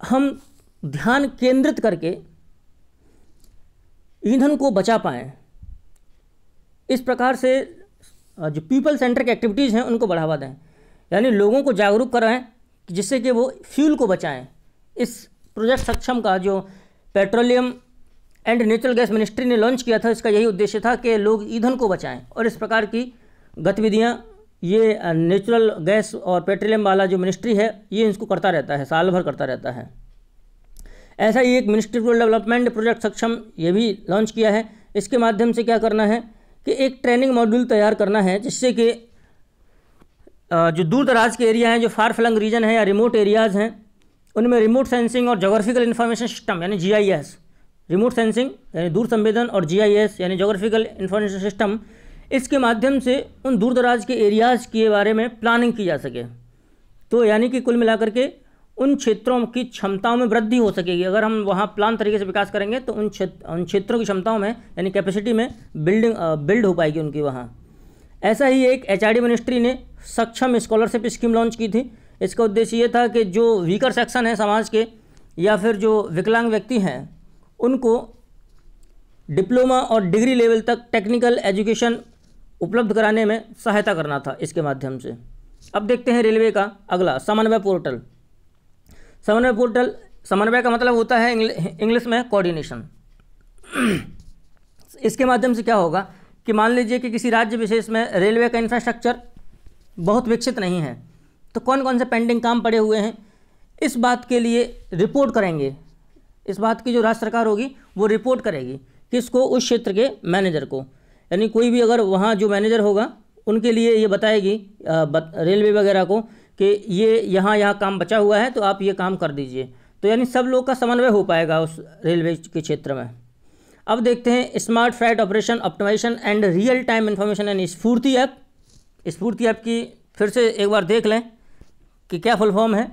हम ध्यान केंद्रित करके ईंधन को बचा पाएँ इस प्रकार से जो पीपल सेंटर की एक्टिविटीज़ हैं उनको बढ़ावा दें यानी लोगों को जागरूक कराएं जिससे कि वो फ्यूल को बचाएं इस प्रोजेक्ट सक्षम का जो petroleum and natural gas ministry ने लॉन्च किया था इसका यही उद्देश्य था कि लोग ईंधन को बचाएं और इस प्रकार की गतिविधियाँ ये नेचुरल गैस और पेट्रोलियम वाला जो मिनिस्ट्री है ये इसको करता रहता है साल भर करता रहता है ऐसा ही एक मिनिस्ट्री फॉर डेवलपमेंट प्रोजेक्ट सक्षम ये भी लॉन्च किया है इसके माध्यम से क्या करना है कि एक ट्रेनिंग मॉड्यूल तैयार करना है जिससे कि जो दूर दराज के एरिया हैं जो फार फ्लंग रीजन है या रिमोट एरियाज़ हैं उनमें रिमोट सेंसिंग और जोग्राफिकल इन्फॉर्मेशन सिस्टम यानी जी रिमोट सेंसिंग यानी दूर संवेदन और जी यानी जोग्राफिकल इन्फॉर्मेशन सिस्टम इसके माध्यम से उन दूर दराज के एरियाज़ के बारे में प्लानिंग की जा सके तो यानी कि कुल मिलाकर के उन क्षेत्रों की क्षमताओं में वृद्धि हो सकेगी अगर हम वहाँ प्लान तरीके से विकास करेंगे तो उन क्षेत्र उन क्षेत्रों की क्षमताओं में यानी कैपेसिटी में बिल्डिंग बिल्ड हो पाएगी उनकी वहाँ ऐसा ही एक एच मिनिस्ट्री ने सक्षम स्कॉलरशिप स्कीम लॉन्च की थी इसका उद्देश्य ये था कि जो वीकर सेक्शन है समाज के या फिर जो विकलांग व्यक्ति हैं उनको डिप्लोमा और डिग्री लेवल तक टेक्निकल एजुकेशन उपलब्ध कराने में सहायता करना था इसके माध्यम से अब देखते हैं रेलवे का अगला समन्वय पोर्टल समन्वय पोर्टल समन्वय का मतलब होता है इंग्लिश में कोऑर्डिनेशन इसके माध्यम से क्या होगा कि मान लीजिए कि किसी राज्य विशेष में रेलवे का इंफ्रास्ट्रक्चर बहुत विकसित नहीं है तो कौन कौन से पेंडिंग काम पड़े हुए हैं इस बात के लिए रिपोर्ट करेंगे इस बात की जो राज्य सरकार होगी वो रिपोर्ट करेगी किसको उस क्षेत्र के मैनेजर को यानी कोई भी अगर वहाँ जो मैनेजर होगा उनके लिए ये बताएगी बत, रेलवे वगैरह को कि ये यहाँ यहाँ काम बचा हुआ है तो आप ये काम कर दीजिए तो यानी सब लोग का समन्वय हो पाएगा उस रेलवे के क्षेत्र में अब देखते हैं smart flight operation optimization and real time information and Sfoorti app Sfoorti app की फिर से एक बार देख लें कि क्या फुल फॉर्म है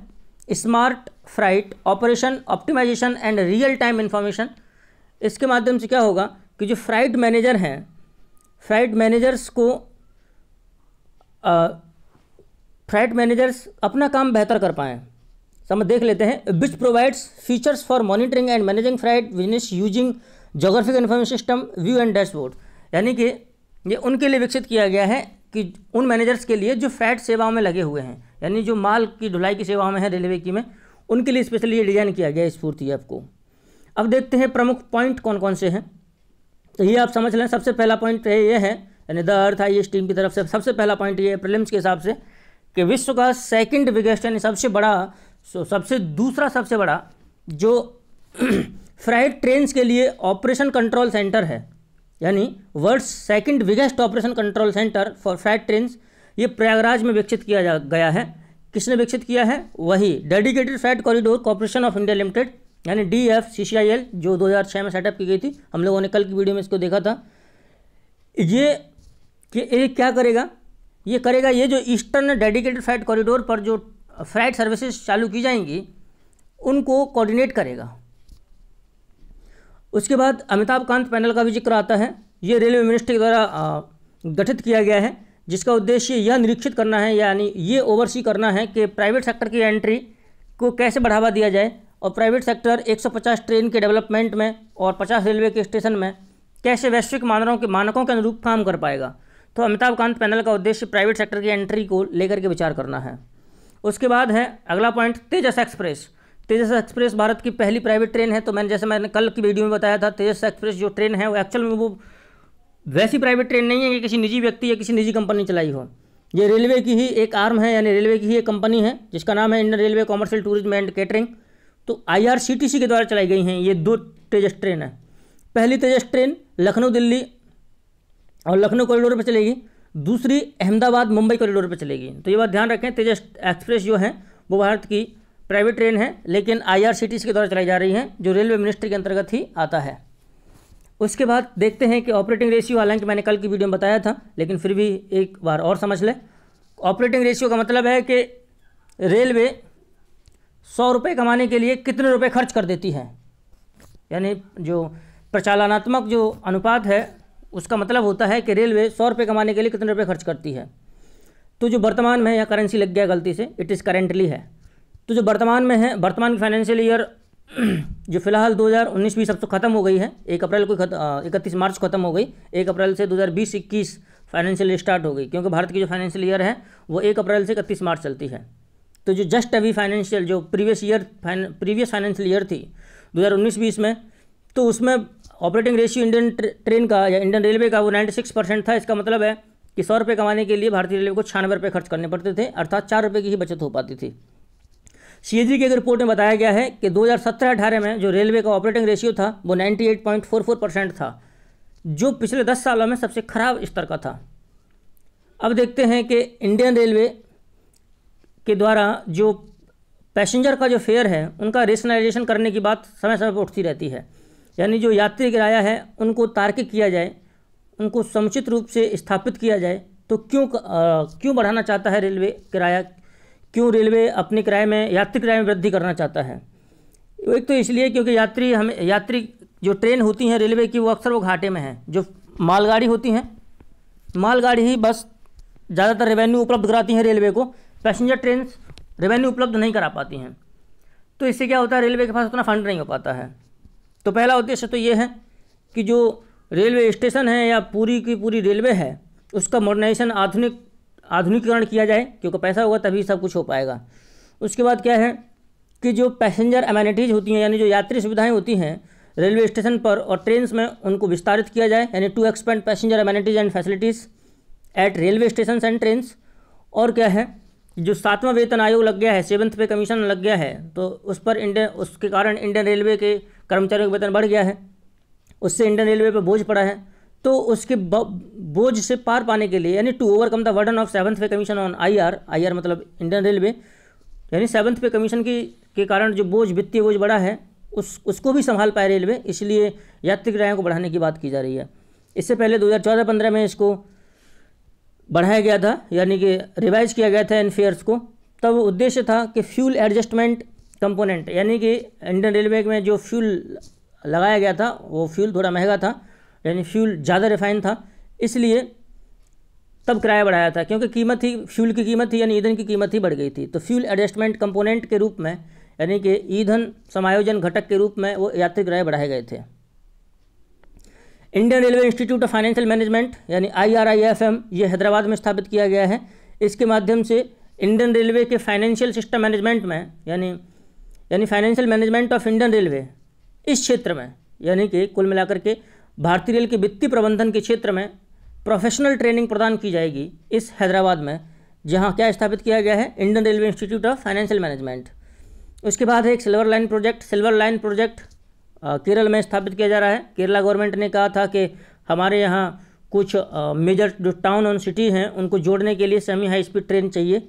smart flight operation optimization and real time information इसके माध्यम से क्या होगा कि जो फ्लाइट मैनेजर हैं फ्लाइट मैनेजर्स को आ, फ्रेट मैनेजर्स अपना काम बेहतर कर पाएँ समझ देख लेते हैं which provides features for monitoring and managing freight business using geographic information system view and dashboard यानी कि ये उनके लिए विकसित किया गया है कि उन मैनेजर्स के लिए जो फ्राइट सेवाओं में लगे हुए हैं यानी जो माल की ढुलाई की सेवाओं में है रेलवे की में उनके लिए स्पेशली ये डिज़ाइन किया गया है स्फूर्ति ऐप को अब देखते हैं प्रमुख पॉइंट कौन कौन से हैं तो ये आप समझ लें सबसे पहला पॉइंट तो ये है यानी द अर्थ आई एस टीम की तरफ से सबसे पहला पॉइंट ये है प्रिलिम्स के हिसाब से कि विश्व का सेकंड बिगेस्ट यानी सबसे बड़ा सबसे दूसरा सबसे बड़ा जो फ्राइड (clears throat) ट्रेन के लिए ऑपरेशन कंट्रोल सेंटर है यानी world second biggest operation control centre for freight train ये प्रयागराज में विकसित किया गया है किसने विकसित किया है वही dedicated freight corridor corporation of India limited यानी D F C C I L जो 2006 में सेटअप की गई थी हम लोगों ने कल की वीडियो में इसको देखा था ये कि ये क्या करेगा ये करेगा ये जो ईस्टर्न डेडिकेटेड फ्लाइट कॉरिडोर पर जो फ्लाइट सर्विसेज चालू की जाएंगी उनको कोऑर्डिनेट करेगा उसके बाद अमिताभ कांत पैनल का भी जिक्र आता है ये रेलवे मिनिस्ट्री द्वारा गठित किया गया है जिसका उद्देश्य यह निरीक्षित करना है यानी ये ओवरसी करना है कि प्राइवेट सेक्टर की एंट्री को कैसे बढ़ावा दिया जाए और प्राइवेट सेक्टर 150 ट्रेन के डेवलपमेंट में और 50 रेलवे के स्टेशन में कैसे वैश्विक मानकों के मानकों के अनुरूप काम कर पाएगा तो अमिताभ कांत पैनल का उद्देश्य प्राइवेट सेक्टर की एंट्री को लेकर के विचार करना है उसके बाद है अगला point Tejas express Tejas express Bharat की पहली प्राइवेट ट्रेन है तो मैंने जैसे मैंने कल की वीडियो में बताया था तेजस एक्सप्रेस जो ट्रेन है वो एक्चुअल में वो वैसी प्राइवेट ट्रेन नहीं है कि किसी निजी व्यक्ति या किसी निजी कंपनी चलाई हो ये रेलवे की ही एक आर्म है यानी रेलवे की ही एक कंपनी है जिसका नाम है Indian railway commercial tourism and catering तो आई के द्वारा चलाई गई हैं ये दो तेजस ट्रेन है पहली तेजस ट्रेन लखनऊ दिल्ली और लखनऊ कॉरिडोर पर चलेगी दूसरी अहमदाबाद मुंबई कॉरिडोर पर चलेगी तो ये बात ध्यान रखें तेजस एक्सप्रेस जो है वो भारत की प्राइवेट ट्रेन है लेकिन आई के द्वारा चलाई जा रही है जो रेलवे मिनिस्ट्री के अंतर्गत ही आता है उसके बाद देखते हैं कि ऑपरेटिंग रेशियो हालांकि मैंने कल की वीडियो में बताया था लेकिन फिर भी एक बार और समझ लें ऑपरेटिंग रेशियो का मतलब है कि रेलवे सौ रुपये कमाने के लिए कितने रुपए खर्च कर देती है यानी जो प्रचालनात्मक जो अनुपात है उसका मतलब होता है कि रेलवे सौ रुपये कमाने के लिए कितने रुपये खर्च करती है तो जो वर्तमान में है करेंसी लग गया गलती से इट इज़ करेंटली है तो जो वर्तमान में है वर्तमान फाइनेंशियल ईयर जो फिलहाल 2019 बीस अब तो ख़त्म हो गई है एक अप्रैल को इकतीस मार्च को ख़त्म हो गई एक अप्रैल से 2020 21 फाइनेंशियल ईयर स्टार्ट हो गई क्योंकि भारत की जो फाइनेंशियल ईयर है वो एक अप्रैल से इकतीस मार्च चलती है तो जो जस्ट अभी फाइनेंशियल जो previous year previous financial year थी 2019 हज़ार में तो उसमें ऑपरेटिंग रेशियो इंडियन ट्रेन का या इंडियन रेलवे का वो 96 परसेंट था इसका मतलब है कि सौ रुपये कमाने के लिए भारतीय रेलवे को छियानवे रुपये खर्च करने पड़ते थे अर्थात चार रुपये की ही बचत हो पाती थी सीएजी की एक रिपोर्ट में बताया गया है कि 2017-18 में जो रेलवे का ऑपरेटिंग रेशियो था वो 98.44 परसेंट था जो पिछले दस सालों में सबसे खराब स्तर का था अब देखते हैं कि इंडियन रेलवे के द्वारा जो पैसेंजर का जो फेयर है उनका रेशनलाइजेशन करने की बात समय समय पर उठती रहती है यानी जो यात्री किराया है उनको तार्किक किया जाए उनको समुचित रूप से स्थापित किया जाए तो क्यों क्यों बढ़ाना चाहता है रेलवे किराया क्यों रेलवे अपने किराए में यात्री किराए में वृद्धि करना चाहता है एक तो इसलिए क्योंकि यात्री हमें यात्री जो ट्रेन होती हैं रेलवे की वो अक्सर वो घाटे में हैं जो मालगाड़ी होती हैं मालगाड़ी ही बस ज़्यादातर रेवेन्यू उपलब्ध कराती हैं रेलवे को पैसेंजर ट्रेन रेवेन्यू उपलब्ध नहीं करा पाती हैं तो इससे क्या होता है रेलवे के पास उतना फंड नहीं हो पाता है तो पहला उद्देश्य तो ये है कि जो रेलवे स्टेशन है या पूरी की पूरी रेलवे है उसका मॉडर्नाइजेशन आधुनिक आधुनिकीकरण किया जाए क्योंकि पैसा होगा तभी सब कुछ हो पाएगा उसके बाद क्या है कि जो पैसेंजर अमेनिटीज़ होती हैं यानी जो यात्री सुविधाएं होती हैं रेलवे स्टेशन पर और ट्रेन में उनको विस्तारित किया जाए यानी to expand passenger amenities and facilities at railway station and trains और क्या है जो सातवां वेतन आयोग लग गया है सेवन्थ पे कमीशन लग गया है तो उस पर इंडियन उसके कारण इंडियन रेलवे के कर्मचारियों का वेतन बढ़ गया है उससे इंडियन रेलवे पर बोझ पड़ा है तो उसके बोझ से पार पाने के लिए यानी to overcome the burden of seventh pay commission on I R I R मतलब इंडियन रेलवे यानी सेवन्थ पे कमीशन की के कारण जो बोझ वित्तीय बोझ बढ़ा है उस उसको भी संभाल पाए रेलवे इसलिए यात्री किरायों को बढ़ाने की बात की जा रही है इससे पहले चौदह पंद्रह में इसको बढ़ाया गया था यानी कि रिवाइज किया गया था इन फेयर्स को तब उद्देश्य था कि फ्यूल एडजस्टमेंट कंपोनेंट यानी कि इंडियन रेलवे में जो फ्यूल लगाया गया था वो फ्यूल थोड़ा महंगा था यानी फ्यूल ज़्यादा रिफाइन था इसलिए तब किराया बढ़ाया था क्योंकि कीमत ही फ्यूल की कीमत ही यानी ईंधन की कीमत ही बढ़ गई थी तो फ्यूल एडजस्टमेंट कंपोनेंट के रूप में यानी कि ईंधन समायोजन घटक के रूप में वो यात्री किराए बढ़ाए गए थे Indian railway institute of financial management यानी आईआरआईएफएम ये हैदराबाद में स्थापित किया गया है इसके माध्यम से इंडियन रेलवे के फाइनेंशियल सिस्टम मैनेजमेंट में यानी यानी financial management of Indian railway इस क्षेत्र में यानी कि कुल मिलाकर के भारतीय रेल के वित्तीय प्रबंधन के क्षेत्र में प्रोफेशनल ट्रेनिंग प्रदान की जाएगी इस हैदराबाद में जहाँ क्या स्थापित किया गया है Indian railway institute of financial management उसके बाद है एक silver line project silver line project Kerala में स्थापित किया जा रहा है केरला गवर्नमेंट ने कहा था कि हमारे यहाँ कुछ मेजर जो टाउन और सिटी हैं उनको जोड़ने के लिए सेमी हाई स्पीड ट्रेन चाहिए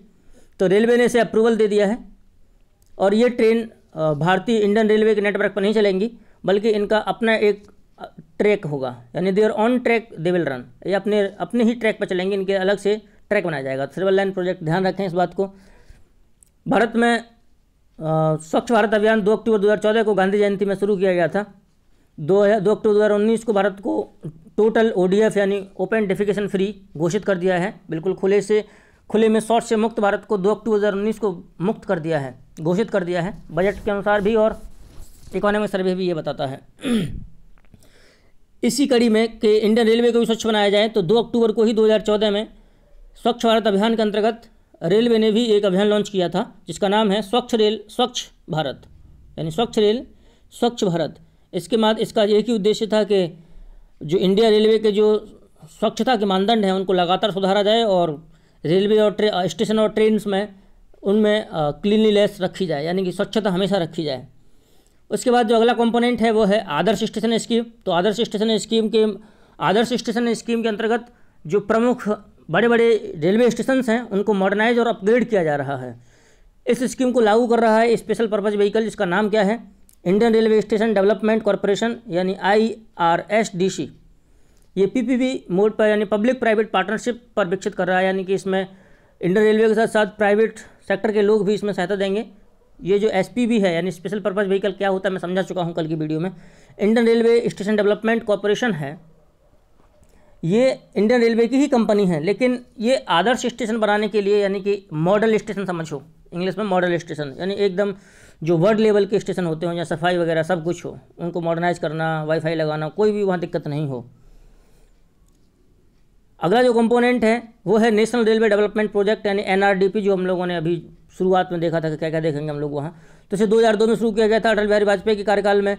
तो रेलवे ने इसे अप्रूवल दे दिया है और ये ट्रेन भारतीय इंडियन रेलवे के नेटवर्क पर नहीं चलेंगी बल्कि इनका अपना एक ट्रैक होगा यानी there on track they will run ये अपने अपने ही ट्रैक पर चलेंगे इनके अलग से ट्रैक बनाया जाएगा थ्रिबल लाइन प्रोजेक्ट ध्यान रखें इस बात को भारत में स्वच्छ भारत अभियान दो अक्टूबर चौदह को गांधी जयंती में शुरू किया गया था दो दो अक्टूबर उन्नीस को भारत को टोटल एफ यानी ओपन डेफिकेशन फ्री घोषित कर दिया है बिल्कुल खुले से खुले में शौच से मुक्त भारत को दो अक्टूबर उन्नीस को मुक्त कर दिया है घोषित कर दिया है बजट के अनुसार भी और इकोनॉमिक सर्वे भी ये बताता है (clears throat) इसी कड़ी में कि इंडियन रेलवे को भी स्वच्छ बनाया जाए तो दो अक्टूबर को ही चौदह में स्वच्छ भारत अभियान के अंतर्गत रेलवे ने भी एक अभियान लॉन्च किया था जिसका नाम है स्वच्छ रेल स्वच्छ भारत यानी स्वच्छ रेल स्वच्छ भारत इसके बाद इसका एक ही उद्देश्य था कि जो इंडिया रेलवे के जो स्वच्छता के मानदंड हैं उनको लगातार सुधारा जाए और रेलवे और ट्रे स्टेशन और ट्रेन में उनमें क्लीनलीनेस रखी जाए यानी कि स्वच्छता हमेशा रखी जाए उसके बाद जो अगला कंपोनेंट है वो है आदर्श स्टेशन स्कीम तो आदर्श स्टेशन स्कीम के आदर्श स्टेशन स्कीम के अंतर्गत जो प्रमुख बड़े बड़े रेलवे स्टेशन हैं उनको मॉडर्नाइज और अपग्रेड किया जा रहा है इस स्कीम को लागू कर रहा है स्पेशल पर्पज़ व्हीकल जिसका नाम क्या है Indian railway station development corporation यानी I R S D C ये पी पी वी मोड पर यानी पब्लिक प्राइवेट पार्टनरशिप पर विकसित कर रहा है यानी कि इसमें इंडियन रेलवे के साथ साथ प्राइवेट सेक्टर के लोग भी इसमें सहायता देंगे ये जो एस पी वी है यानी स्पेशल पर्पज़ व्हीकल क्या होता है मैं समझा चुका हूँ कल की वीडियो में Indian railway station development corporation है ये इंडियन रेलवे की ही कंपनी है लेकिन ये आदर्श स्टेशन बनाने के लिए यानी कि मॉडल स्टेशन समझो इंग्लिश में मॉडल स्टेशन यानी एकदम जो वर्ल्ड लेवल के स्टेशन होते हों या सफाई वगैरह सब कुछ हो उनको मॉडर्नाइज करना वाईफाई लगाना कोई भी वहाँ दिक्कत नहीं हो अगला जो कंपोनेंट है वो है नेशनल रेलवे डेवलपमेंट प्रोजेक्ट यानी एन जो हम लोगों ने अभी शुरुआत में देखा था कि क्या क्या देखेंगे हम लोग वहाँ तो इसे 2002 में शुरू किया गया था अटल बिहारी वाजपेयी के कार्यकाल में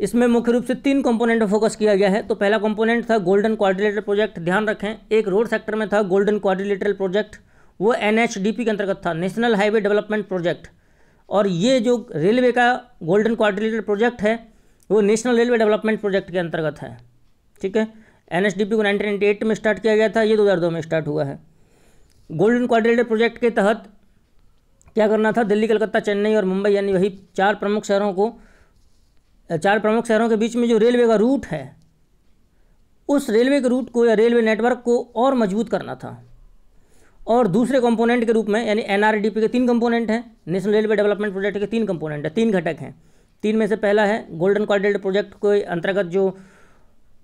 इसमें मुख्य रूप से तीन कंपोनेंट फोकस किया गया है तो पहला कंपोनेंट था गोल्डन क्वाड्रिलेटरल प्रोजेक्ट ध्यान रखें एक रोड सेक्टर में था गोल्डन क्वाड्रिलेटरल प्रोजेक्ट वो एन के अंतर्गत था नेशनल हाईवे डेवलपमेंट प्रोजेक्ट और ये जो रेलवे का गोल्डन क्वाड्रिलेटरल प्रोजेक्ट है वो नेशनल रेलवे डेवलपमेंट प्रोजेक्ट के अंतर्गत है ठीक है एन को नाइनटीन में स्टार्ट किया गया था ये दो में स्टार्ट हुआ है गोल्डन क्वाड्रिलेटरल प्रोजेक्ट के तहत क्या करना था दिल्ली कलकत्ता चेन्नई और मुंबई यानी वही चार प्रमुख शहरों को चार प्रमुख शहरों के बीच में जो रेलवे का रूट है उस रेलवे के रूट को या रेलवे नेटवर्क को और मजबूत करना था और दूसरे कंपोनेंट के रूप में यानी एनआरडीपी के तीन कंपोनेंट हैं नेशनल रेलवे डेवलपमेंट प्रोजेक्ट के तीन कंपोनेंट हैं तीन घटक हैं तीन में से पहला है गोल्डन कॉर्डेड प्रोजेक्ट के अंतर्गत जो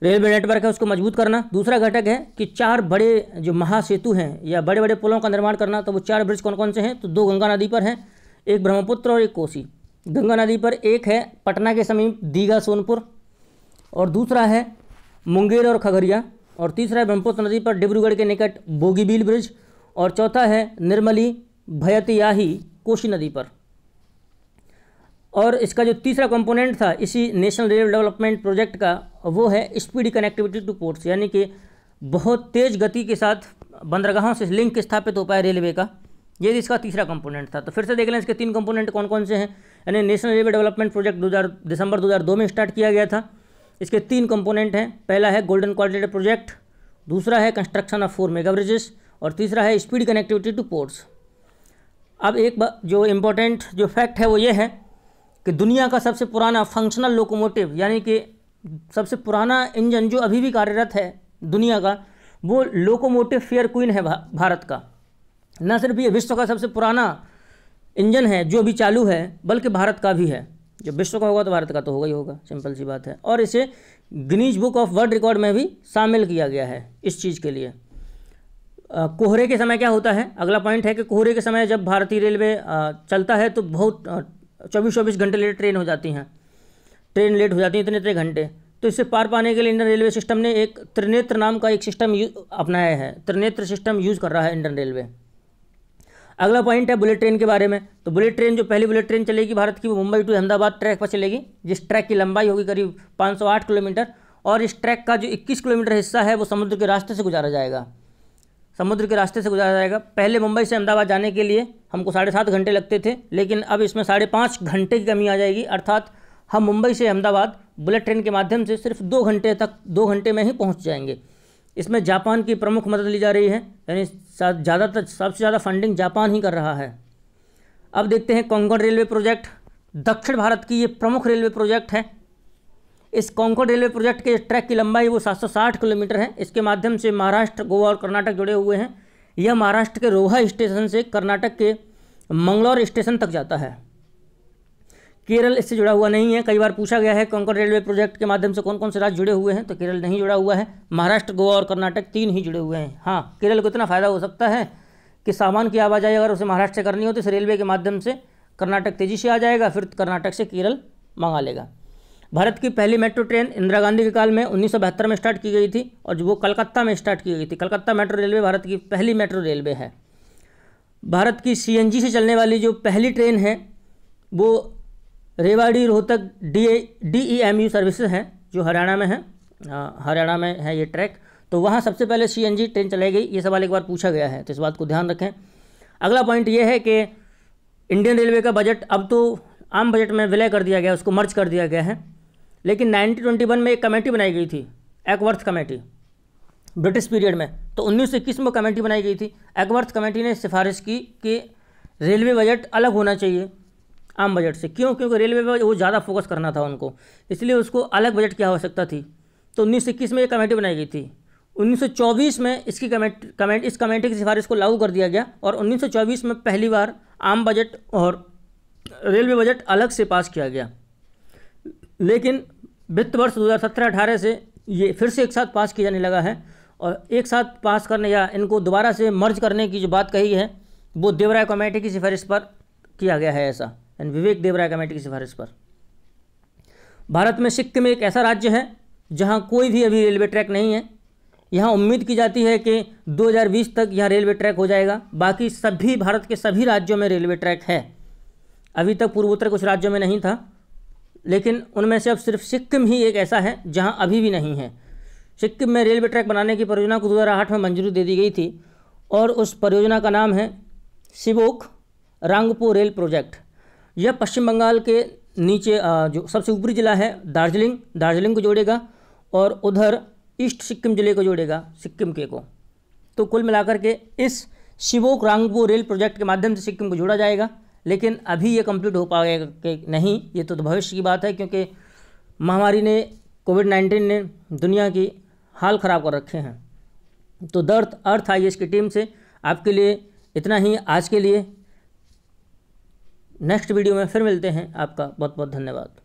रेलवे नेटवर्क है उसको मजबूत करना दूसरा घटक है कि चार बड़े जो महासेतु हैं या बड़े बड़े पुलों का निर्माण करना तो वो चार ब्रिज कौन कौन से हैं तो दो गंगा नदी पर हैं एक ब्रह्मपुत्र और एक कोसी गंगा नदी पर एक है पटना के समीप दीघा सोनपुर और दूसरा है मुंगेर और खगड़िया और तीसरा है ब्रह्मपुत्र नदी पर डिब्रूगढ़ के निकट बोगीबील ब्रिज और चौथा है निर्मली भयतयाही कोशी नदी पर और इसका जो तीसरा कंपोनेंट था इसी नेशनल रेल डेवलपमेंट प्रोजेक्ट का वो है स्पीड कनेक्टिविटी टू पोर्ट्स यानी कि बहुत तेज़ गति के साथ बंदरगाहों से लिंक स्थापित हो पाए रेलवे का ये इसका तीसरा कंपोनेंट था तो फिर से देख लें इसके तीन कंपोनेंट कौन कौन से हैं यानी नेशनल रेलवे डेवलपमेंट प्रोजेक्ट दिसंबर 2002 में स्टार्ट किया गया था इसके तीन कंपोनेंट हैं पहला है गोल्डन क्वालिटी प्रोजेक्ट दूसरा है construction of four mega bridges और तीसरा है स्पीड कनेक्टिविटी टू पोर्ट्स अब एक जो इम्पोर्टेंट जो फैक्ट है वो ये है कि दुनिया का सबसे पुराना फंक्शनल लोकोमोटिव यानी कि सबसे पुराना इंजन जो अभी भी कार्यरत है दुनिया का वो लोकोमोटिव फेयर क्वीन है भा, भारत का न सिर्फ ये विश्व का सबसे पुराना इंजन है जो भी चालू है बल्कि भारत का भी है जब विश्व का होगा तो भारत का तो होगा ही होगा सिंपल सी बात है और इसे Guinness book of world record में भी शामिल किया गया है इस चीज़ के लिए आ, कोहरे के समय क्या होता है अगला पॉइंट है कि कोहरे के समय जब भारतीय रेलवे चलता है तो बहुत चौबीस चौबीस घंटे लेट ट्रेन हो जाती हैं ट्रेन लेट हो जाती हैं इतने इतने घंटे तो इसे पार पाने के लिए इंडियन रेलवे सिस्टम ने एक त्रिनेत्र नाम का एक सिस्टम अपनाया है त्रिनेत्र सिस्टम यूज़ कर रहा है इंडियन रेलवे अगला पॉइंट है बुलेट ट्रेन के बारे में तो बुलेट ट्रेन जो पहली बुलेट ट्रेन चलेगी भारत की वो मुंबई टू अहमदाबाद ट्रैक पर चलेगी जिस ट्रैक की लंबाई होगी करीब 508 किलोमीटर और इस ट्रैक का जो 21 किलोमीटर हिस्सा है वो समुद्र के रास्ते से गुजारा जाएगा समुद्र के रास्ते से गुजारा जाएगा पहले मुंबई से अहमदाबाद जाने के लिए हमको साढ़े सात घंटे लगते थे लेकिन अब इसमें साढ़े पाँच घंटे की कमी आ जाएगी अर्थात हम मुंबई से अहमदाबाद बुलेट ट्रेन के माध्यम से सिर्फ दो घंटे तक दो घंटे में ही पहुँच जाएंगे इसमें जापान की प्रमुख मदद ली जा रही है यानी ज़्यादातर सबसे ज़्यादा फंडिंग जापान ही कर रहा है अब देखते हैं कोंकण रेलवे प्रोजेक्ट दक्षिण भारत की ये प्रमुख रेलवे प्रोजेक्ट है इस कोंकण रेलवे प्रोजेक्ट के ट्रैक की लंबाई वो 760 किलोमीटर है इसके माध्यम से महाराष्ट्र गोवा और कर्नाटक जुड़े हुए हैं यह महाराष्ट्र के रोहा स्टेशन से कर्नाटक के मंगलौर स्टेशन तक जाता है केरल इससे जुड़ा हुआ नहीं है कई बार पूछा गया है कोंकण रेलवे प्रोजेक्ट के माध्यम से कौन कौन से राज्य जुड़े हुए हैं तो केरल नहीं जुड़ा हुआ है महाराष्ट्र गोवा और कर्नाटक तीन ही जुड़े हुए हैं हाँ केरल को इतना फ़ायदा हो सकता है कि सामान की आवाजाही अगर उसे महाराष्ट्र से करनी हो तो इस रेलवे के माध्यम से कर्नाटक तेज़ी से आ जाएगा फिर कर्नाटक से केरल मंगा लेगा भारत की पहली मेट्रो ट्रेन इंदिरा गांधी के काल में उन्नीस में स्टार्ट की गई थी और वो कलकत्ता में स्टार्ट की गई थी कलकत्ता मेट्रो रेलवे भारत की पहली मेट्रो रेलवे है भारत की सीएनजी से चलने वाली जो पहली ट्रेन है वो Rewari Rohtak D D E M U services हैं जो हरियाणा में हैं हरियाणा में है ये ट्रैक तो वहाँ सबसे पहले सी ट्रेन चलाई गई ये सवाल एक बार पूछा गया है तो इस बात को ध्यान रखें अगला पॉइंट ये है कि इंडियन रेलवे का बजट अब तो आम बजट में विलय कर दिया गया उसको मर्ज कर दिया गया है लेकिन वन में एक कमेटी बनाई गई थी एक्वर्थ कमेटी ब्रिटिश पीरियड में तो उन्नीस में कमेटी बनाई गई थी एक्वर्थ कमेटी ने सिफारिश की कि रेलवे बजट अलग होना चाहिए आम बजट से क्यों क्योंकि रेलवे पर वो ज़्यादा फोकस करना था उनको इसलिए उसको अलग बजट की आवश्यकता थी तो उन्नीस में ये कमेटी बनाई गई थी 1924 में इसकी कमेट कमेंट इस कमेटी की सिफारिश को लागू कर दिया गया और 1924 में पहली बार आम बजट और रेलवे बजट अलग से पास किया गया लेकिन वित्त वर्ष 2017-18 से ये फिर से एक साथ पास किया जाने लगा है और एक साथ पास करने या इनको दोबारा से मर्ज करने की जो बात कही है वो देवराय कमेटी की सिफारिश पर किया गया है ऐसा एंड विवेक देवराय कमेटी की सिफारिश पर भारत में सिक्किम एक ऐसा राज्य है जहाँ कोई भी अभी रेलवे ट्रैक नहीं है यहाँ उम्मीद की जाती है कि 2020 तक यहाँ रेलवे ट्रैक हो जाएगा बाकी सभी भारत के सभी राज्यों में रेलवे ट्रैक है अभी तक पूर्वोत्तर कुछ राज्यों में नहीं था लेकिन उनमें से अब सिर्फ सिक्किम ही एक ऐसा है जहाँ अभी भी नहीं है सिक्किम में रेलवे ट्रैक बनाने की परियोजना को दो में मंजूरी दे दी गई थी और उस परियोजना का नाम है सिबोक रांगपो रेल प्रोजेक्ट यह पश्चिम बंगाल के नीचे जो सबसे ऊपरी ज़िला है दार्जिलिंग दार्जिलिंग को जोड़ेगा और उधर ईस्ट सिक्किम जिले को जोड़ेगा सिक्किम के को तो कुल मिलाकर के इस शिवोक रांगपो रेल प्रोजेक्ट के माध्यम से सिक्किम को जोड़ा जाएगा लेकिन अभी ये कंप्लीट हो पाएगा कि नहीं ये तो भविष्य की बात है क्योंकि महामारी ने कोविड नाइन्टीन ने दुनिया की हाल ख़राब कर रखे हैं तो दर्द अर्थ आई की टीम से आपके लिए इतना ही आज के लिए नेक्स्ट वीडियो में फिर मिलते हैं आपका बहुत बहुत धन्यवाद